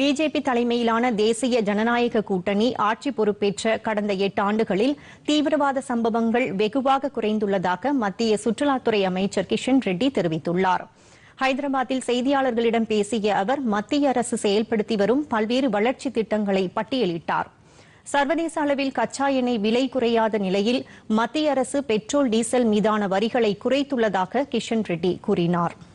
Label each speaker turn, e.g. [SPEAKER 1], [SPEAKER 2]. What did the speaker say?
[SPEAKER 1] BJP தலைமையிலான தேசிய ஜனநாயக கூட்டணி ஆட்சி பொறுப்பேற்ற கடந்த எட்டு ஆண்டுகளில் தீவிரவாத சம்பவங்கள் வெகுவாக குறைந்துள்ளதாக மத்திய சுற்றுலாத்துறை அமைச்சர் கிஷன் ரெட்டி தெரிவித்துள்ளார் ஹைதராபாத்தில் செய்தியாளர்களிடம் பேசிய அவர் மத்திய அரசு செயல்படுத்தி வரும் பல்வேறு வளர்ச்சி திட்டங்களை பட்டியலிட்டார் சர்வதேச அளவில் கச்சா எண்ணெய் விலை குறையாத நிலையில் மத்திய அரசு பெட்ரோல் டீசல் மீதான வரிகளை குறைத்துள்ளதாக கிஷன் ரெட்டி கூறினாா்